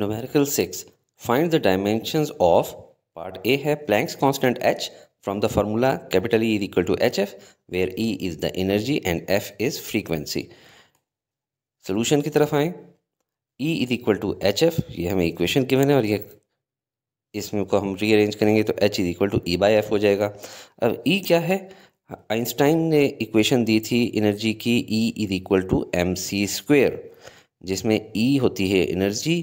numerical six find the dimension of part A है Planck's constant H from the formula capital E is equal to H F where E is the energy and F is frequency solution की तरफ आए E is equal to H F ये हमें equation given है और ये इसमें को हम रीअरेंज करेंगे तो H is equal to E by F हो जाएगा अब ई e क्या है आइंस्टाइन ने इक्वेशन दी थी एनर्जी की E is equal to M C square जिसमें ई e होती है एनर्जी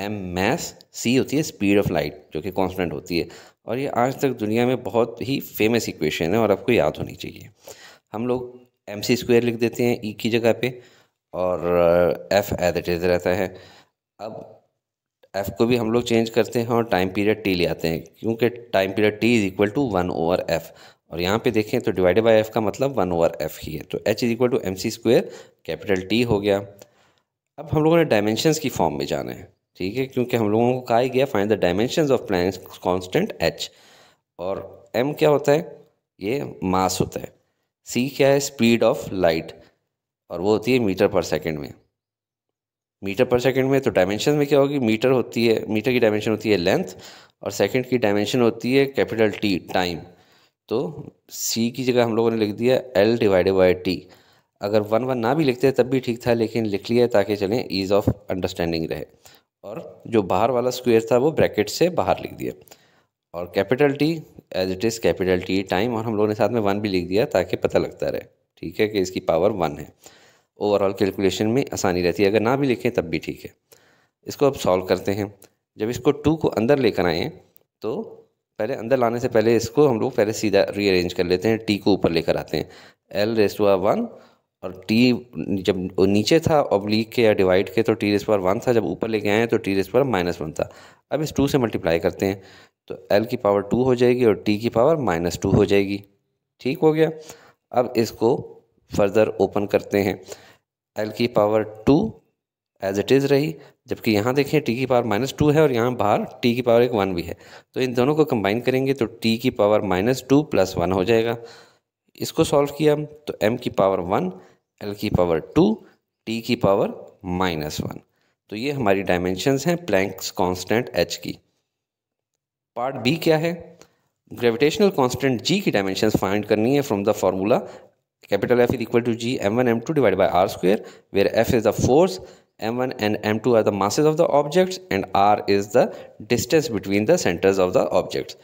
एम मैस सी होती है स्पीड ऑफ लाइट जो कि कांस्टेंट होती है और ये आज तक दुनिया में बहुत ही फेमस इक्वेशन है और आपको याद होनी चाहिए हम लोग एम सी स्क्वेयर लिख देते हैं ई e की जगह पे और एफ एज इट इज़ रहता है अब एफ को भी हम लोग चेंज करते हैं और टाइम पीरियड टी ले आते हैं क्योंकि time period T is equal to one over F और यहाँ पे देखें तो डिवाइडेड बाय एफ का मतलब वन ओवर एफ ही है तो H is equal to M C square capital T हो गया अब हम लोगों ने डायमेंशनस की फॉर्म में जाना है ठीक है क्योंकि हम लोगों को कहा ही गया find the dimension of Planck constant H और एम क्या होता है ये मास होता है सी क्या है स्पीड ऑफ लाइट और वो होती है मीटर पर सेकंड में मीटर पर सेकंड में तो डायमेंशन में क्या होगी मीटर होती है मीटर की डायमेंशन होती है लेंथ और सेकंड की डायमेंशन होती है कैपिटल टी टाइम तो सी की जगह हम लोगों ने लिख दिया एल डिवाइडेड बाई टी अगर वन वन ना भी लिखते तब भी ठीक था लेकिन लिख लिया ताकि चलें ईज़ ऑफ अंडरस्टैंडिंग रहे और जो बाहर वाला स्क्वेयर था वो ब्रैकेट से बाहर लिख दिया और capital T as it is capital T time और हम लोगों ने साथ में वन भी लिख दिया ताकि पता लगता रहे ठीक है कि इसकी पावर वन है ओवरऑल कैलकुलेशन में आसानी रहती है अगर ना भी लिखें तब भी ठीक है इसको अब सॉल्व करते हैं जब इसको टू को अंदर लेकर आएँ तो पहले अंदर लाने से पहले इसको हम लोग पहले सीधा रीअरेंज कर लेते हैं टी को ऊपर लेकर आते हैं एल रेस्ट हुआ वन और टी जब नीचे था ऑब्लिक के या डिवाइड के तो टी रेस पर वन था जब ऊपर लेके आए तो टी रेस पर माइनस वन था अब इस टू से मल्टीप्लाई करते हैं तो एल की पावर टू हो जाएगी और टी की पावर माइनस टू हो जाएगी ठीक हो गया अब इसको फर्दर ओपन करते हैं एल की power two as it is रही जबकि यहाँ देखें टी की पावर माइनस टू है और यहाँ बाहर टी की पावर एक वन भी है तो इन दोनों को कंबाइन करेंगे तो टी की power minus two plus one हो जाएगा इसको सॉल्व किया तो एम की पावर वन एल की पावर टू टी की पावर माइनस वन तो ये हमारी डायमेंशंस हैं प्लैंक्स कांस्टेंट एच की पार्ट बी क्या है ग्रेविटेशनल कांस्टेंट जी की डायमेंशंस फाइंड करनी है from the formula capital F is equal to G M one M two divide by R square where F is the force M one and M two R the masses of the objects and R is the distance between the centres of the objects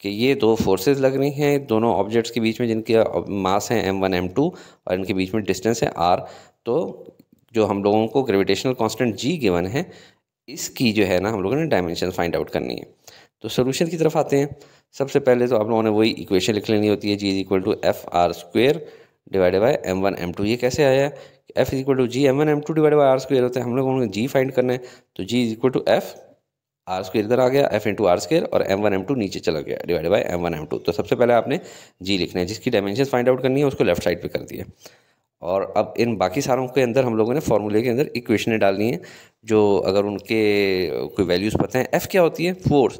कि ये दो forces लग रही हैं दोनों objects के बीच में जिनके मास हैं एम वन एम टू और इनके बीच में डिस्टेंस है आर तो जो हम लोगों को ग्रेविटेशनल कांस्टेंट जी गिवन है इसकी जो है ना हम लोगों ने डायमेंशन फाइंड आउट करनी है तो सोल्यूशन की तरफ आते हैं सबसे पहले तो आप लोगों ने वही इक्वेशन लिख लेनी होती है G is equal to F R square divided by M one M two ये कैसे आया F is equal to G M one M two divide by R square होता है हम लोगों ने जी फाइंड करना है तो G is equal to F R square इधर आ गया एफ इंटू आर स्क्र और एम वन एम टू नीचे चला गया divide by M one M two तो सबसे पहले आपने जी लिखना है जिसकी डायमेंशन फाइंड आउट करनी है उसको लेफ्ट साइड पर कर दिए और अब इन बाकी सारों के अंदर हम लोगों ने फॉर्मूले के अंदर इक्वेशनें डालनी हैं जो अगर उनके कोई वैल्यूज़ पता है एफ़ क्या होती है force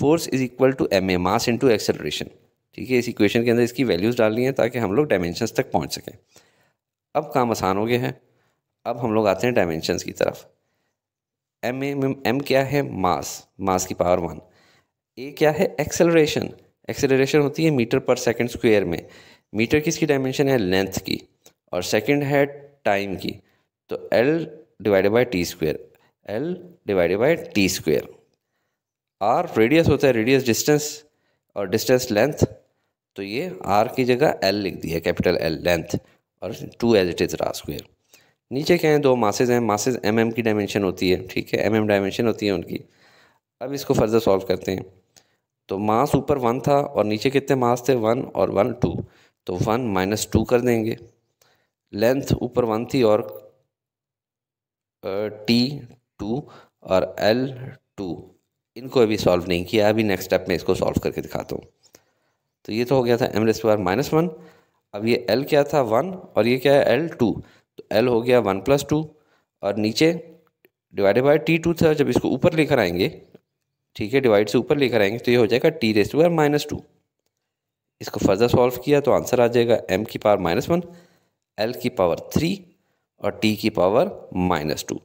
force is equal to M A mass into acceleration ठीक है इस इक्वेशन के अंदर इसकी वैल्यूज़ डालनी है ताकि हम लोग डायमेंशंस तक पहुँच सकें अब काम आसान हो गया है अब हम लोग आते हैं डायमेंशंस की तरफ एम एम एम क्या है मास मास की पावर वन ए क्या है एक्सेलरेशन एक्सेलरेशन होती है मीटर पर सेकंड स्क्वायर में मीटर किसकी इसकी डायमेंशन है लेंथ की और सेकंड है टाइम की तो L divided by T square L divided by T square R radius होता है रेडियस डिस्टेंस और डिस्टेंस लेंथ तो ये आर की जगह एल लिख दिया कैपिटल एल लेंथ और टू एज इट इज़ रा स्क्वेयर नीचे क्या हैं दो मासेज हैं मासेज एम एम की डायमेंशन होती है ठीक है एम एम डायमेंशन होती है उनकी अब इसको फर्दर सॉल्व करते हैं तो मास ऊपर वन था और नीचे कितने मास थे वन और वन टू तो वन माइनस टू कर देंगे लेंथ ऊपर वन थी और टी टू और एल टू इनको अभी सॉल्व नहीं किया अभी नेक्स्ट स्टेप में इसको सॉल्व करके दिखाता हूँ तो ये तो हो गया था M L power minus one अब ये एल क्या था वन और ये क्या है एल टू तो एल हो गया वन प्लस टू और नीचे डिवाइडेड बाय टी टू था जब इसको ऊपर लेकर आएंगे ठीक है डिवाइड से ऊपर लेकर आएंगे तो ये हो जाएगा T raise to minus two इसको फर्दर सॉल्व किया तो आंसर आ जाएगा एम की पावर माइनस वन एल की पावर थ्री और टी की पावर माइनस टू